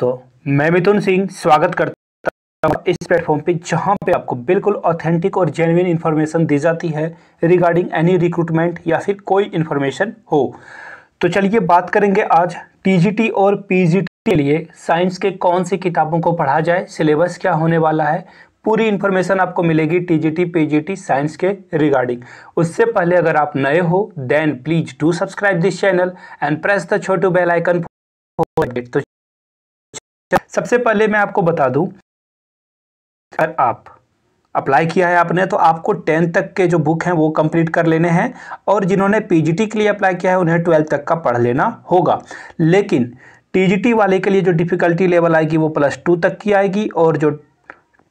दोस्तों मैं मिथुन सिंह स्वागत करता हूँ इस प्लेटफॉर्म पे जहाँ पे आपको बिल्कुल ऑथेंटिक और जेन्यन इन्फॉर्मेशन दी जाती है रिगार्डिंग एनी रिक्रूटमेंट या फिर कोई इन्फॉर्मेशन हो तो चलिए बात करेंगे आज टीजीटी और पीजीटी के लिए साइंस के कौन सी किताबों को पढ़ा जाए सिलेबस क्या होने वाला है पूरी इन्फॉर्मेशन आपको मिलेगी टीजीटी पीजीटी साइंस के रिगार्डिंग उससे पहले अगर आप नए हो then please do subscribe this channel and press the छोटू बेल आइकन तो सबसे पहले मैं आपको बता दूं अगर आप अप्लाई किया है आपने तो आपको टेंथ तक के जो बुक हैं वो कंप्लीट कर लेने हैं और जिन्होंने पीजीटी के लिए अप्लाई किया है उन्हें ट्वेल्थ तक का पढ़ लेना होगा लेकिन टीजीटी वाले के लिए जो डिफ़िकल्टी लेवल आएगी वो प्लस टू तक की आएगी और जो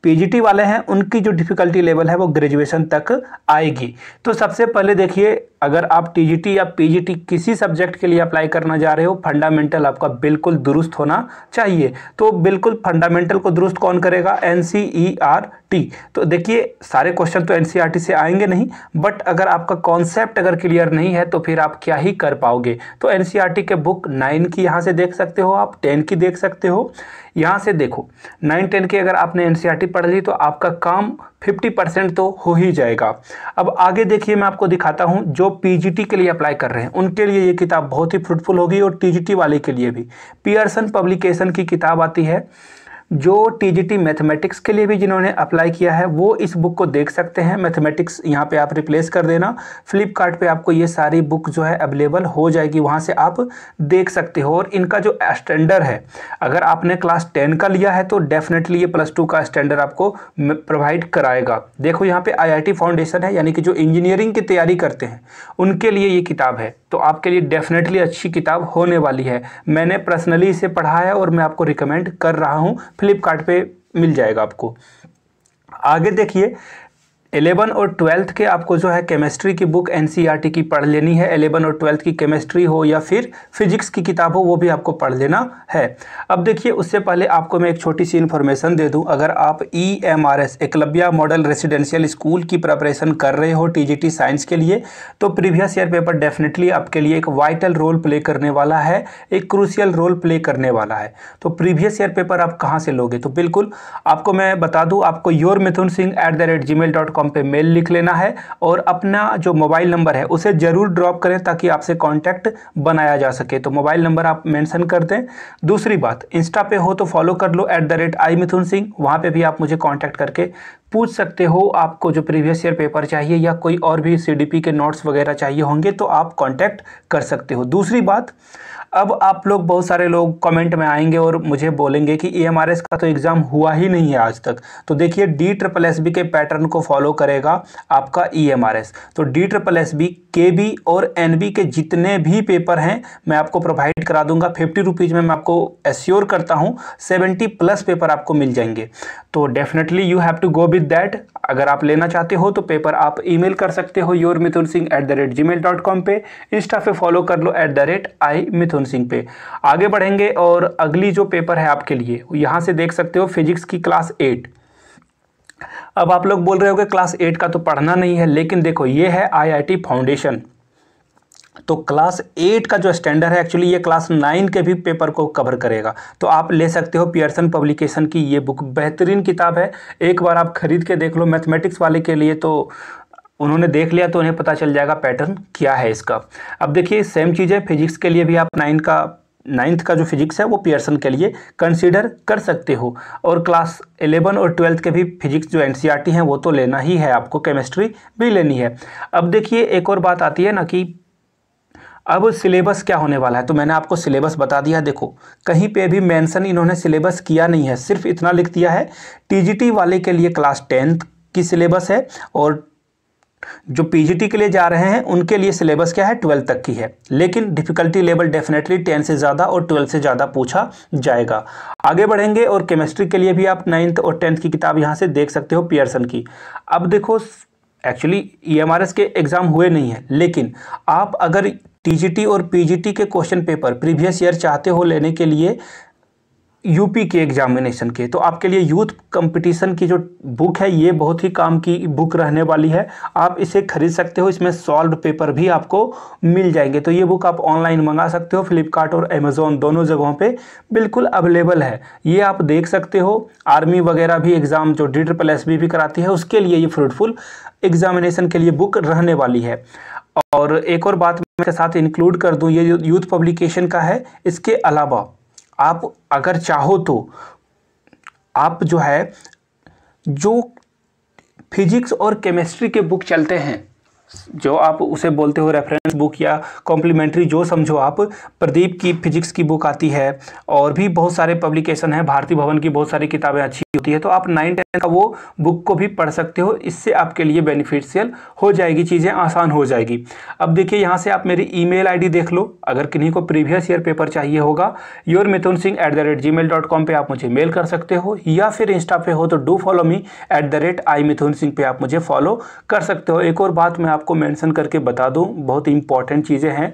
पीजीटी वाले हैं उनकी जो डिफ़िकल्टी लेवल है वो ग्रेजुएशन तक आएगी तो सबसे पहले देखिए अगर आप टीजीटी या पीजीटी किसी सब्जेक्ट के लिए अप्लाई करना जा रहे हो फंडामेंटल आपका बिल्कुल दुरुस्त होना चाहिए तो बिल्कुल फंडामेंटल को दुरुस्त कौन करेगा एन टी e तो देखिए सारे क्वेश्चन तो एन e से आएंगे नहीं बट अगर आपका कॉन्सेप्ट अगर क्लियर नहीं है तो फिर आप क्या ही कर पाओगे तो एन e के बुक नाइन की यहाँ से देख सकते हो आप टेन की देख सकते हो यहाँ से देखो नाइन टेन की अगर आपने एन पढ़ ली तो आपका काम फिफ्टी परसेंट तो हो ही जाएगा अब आगे देखिए मैं आपको दिखाता हूँ जो पीजीटी के लिए अप्लाई कर रहे हैं उनके लिए ये किताब बहुत ही फ्रूटफुल होगी और टीजीटी वाले के लिए भी पियर्सन पब्लिकेशन की किताब आती है जो टीजीटी मैथमेटिक्स के लिए भी जिन्होंने अप्लाई किया है वो इस बुक को देख सकते हैं मैथमेटिक्स यहाँ पे आप रिप्लेस कर देना फ्लिपकार्ट पे आपको ये सारी बुक जो है अवेलेबल हो जाएगी वहाँ से आप देख सकते हो और इनका जो स्टैंडर्ड है अगर आपने क्लास टेन का लिया है तो डेफिनेटली ये प्लस टू का स्टैंडर्ड आपको प्रोवाइड कराएगा देखो यहाँ पे आई फाउंडेशन है यानी कि जो इंजीनियरिंग की तैयारी करते हैं उनके लिए ये किताब है तो आपके लिए डेफिनेटली अच्छी किताब होने वाली है मैंने पर्सनली इसे पढ़ा है और मैं आपको रिकमेंड कर रहा हूँ फ्लिपकार्ट मिल जाएगा आपको आगे देखिए एलेवन और ट्वेल्थ के आपको जो है केमिस्ट्री की बुक एन e की पढ़ लेनी है एलेवन और ट्वेल्थ की केमिस्ट्री हो या फिर फिजिक्स की किताब हो वो भी आपको पढ़ लेना है अब देखिए उससे पहले आपको मैं एक छोटी सी इन्फॉर्मेशन दे दूं अगर आप E M R S Eklavya model residential school की प्रपरेशन कर रहे हो टी साइंस के लिए तो प्रीवियस ईयर पेपर डेफिनेटली आपके लिए एक वाइटल रोल प्ले करने वाला है एक क्रूसियल रोल प्ले करने वाला है तो प्रीवियस ईयर पेपर आप कहाँ से लोगे तो बिल्कुल आपको मैं बता दूँ आपको your Mithun Singh at the rate Gmail dot com पर मेल लिख लेना है और अपना जो मोबाइल नंबर है उसे ज़रूर ड्रॉप करें ताकि आपसे कॉन्टैक्ट बनाया जा सके तो मोबाइल नंबर आप मेंशन कर दें दूसरी बात इंस्टा पे हो तो फॉलो कर लो at the rate I Mithun Singh वहाँ पर भी आप मुझे कॉन्टैक्ट करके पूछ सकते हो आपको जो प्रीवियस ईयर पेपर चाहिए या कोई और भी पी के नोट्स वगैरह चाहिए होंगे तो आप कांटेक्ट कर सकते हो दूसरी बात अब आप लोग बहुत सारे लोग कमेंट में आएंगे और मुझे बोलेंगे कि ई e का तो एग्ज़ाम हुआ ही नहीं है आज तक तो देखिए डी ट्रिपल एस बी के पैटर्न को फॉलो करेगा आपका ई e तो डी ट्रिपल एस बी के बी और एन बी के जितने भी पेपर हैं मैं आपको प्रोवाइड करा दूंगा फिफ्टी रुपीज़ में मैं आपको एश्योर करता हूँ सेवेंटी प्लस पेपर आपको मिल जाएंगे तो definitely you have to go with that अगर आप लेना चाहते हो तो पेपर आप ईमेल कर सकते हो your Mithun Singh at the rate Gmail dot com पर इंस्टा पे फॉलो कर लो at the rate I Mithun Singh पे आगे बढ़ेंगे और अगली जो पेपर है आपके लिए यहाँ से देख सकते हो फिजिक्स की क्लास एट अब आप लोग बोल रहे हो कि क्लास एट का तो पढ़ना नहीं है लेकिन देखो ये है आईआईटी फाउंडेशन तो क्लास एट का जो स्टैंडर्ड है एक्चुअली ये क्लास नाइन के भी पेपर को कवर करेगा तो आप ले सकते हो पियर्सन पब्लिकेशन की ये बुक बेहतरीन किताब है एक बार आप खरीद के देख लो मैथमेटिक्स वाले के लिए तो उन्होंने देख लिया तो उन्हें पता चल जाएगा पैटर्न क्या है इसका अब देखिए सेम चीज़ है फिजिक्स के लिए भी आप नाइन का नाइन्थ का जो फिजिक्स है वो पियर्सन के लिए कंसिडर कर सकते हो और क्लास एलेवन और ट्वेल्थ के भी फिजिक्स जो एन e हैं वो तो लेना ही है आपको केमिस्ट्री भी लेनी है अब देखिए एक और बात आती है ना कि अब सिलेबस क्या होने वाला है तो मैंने आपको सिलेबस बता दिया देखो कहीं पे भी मेंशन इन्होंने सिलेबस किया नहीं है सिर्फ इतना लिख दिया है टीजीटी वाले के लिए क्लास टेंथ की सिलेबस है और जो पीजीटी के लिए जा रहे हैं उनके लिए सिलेबस क्या है ट्वेल्थ तक की है लेकिन डिफिकल्टी लेवल डेफिनेटली टेन से ज़्यादा और ट्वेल्थ से ज़्यादा पूछा जाएगा आगे बढ़ेंगे और केमिस्ट्री के लिए भी आप नाइन्थ और टेंथ की किताब यहां से देख सकते हो पियर्सन की अब देखो एक्चुअली ई e के एग्ज़ाम हुए नहीं है लेकिन आप अगर टी और टी के क्वेश्चन पेपर प्रीवियस ईयर चाहते हो लेने के लिए यूपी के एग्जामिनेशन के तो आपके लिए यूथ कंपटीशन की जो बुक है ये बहुत ही काम की बुक रहने वाली है आप इसे खरीद सकते हो इसमें सॉल्व पेपर भी आपको मिल जाएंगे तो ये बुक आप ऑनलाइन मंगा सकते हो फ्लिपकार्ट और अमेज़ोन दोनों जगहों पे बिल्कुल अवेलेबल है ये आप देख सकते हो आर्मी वगैरह भी एग्ज़ाम जो डी ट्रिपल एस भी कराती है उसके लिए ये फ्रूटफुल एग्जामिनेशन के लिए बुक रहने वाली है और एक और बात मैं साथ इंक्लूड कर दूँ ये यूथ पब्लिकेशन का है इसके अलावा आप अगर चाहो तो आप जो है जो फिजिक्स और केमिस्ट्री के बुक चलते हैं जो आप उसे बोलते हो रेफरेंस बुक या कॉम्प्लीमेंट्री जो समझो आप प्रदीप की फिजिक्स की बुक आती है और भी बहुत सारे पब्लिकेशन है भारतीय भवन की बहुत सारी किताबें अच्छी होती है तो आप नाइन टेन का वो बुक को भी पढ़ सकते हो इससे आपके लिए बेनिफिशियल हो जाएगी चीज़ें आसान हो जाएगी अब देखिए यहाँ से आप मेरी ई मेल देख लो अगर किन्हीं को प्रीवियस ईयर पेपर चाहिए होगा your Mithun Singh the rate Gmail dot com पर आप मुझे मेल कर सकते हो या फिर इंस्टा पे हो तो do follow me at the rate I Mithun Singh पे आप मुझे फॉलो कर सकते हो एक और बात मैं आप आपको मेंशन करके बता दूं बहुत इंपॉर्टेंट चीज़ें हैं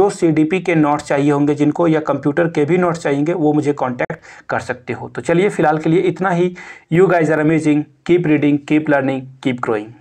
जो सीडीपी के नोट्स चाहिए होंगे जिनको या कंप्यूटर के भी नोट्स चाहिए वो मुझे कॉन्टैक्ट कर सकते हो तो चलिए फिलहाल के लिए इतना ही you guys are amazing keep reading keep learning keep growing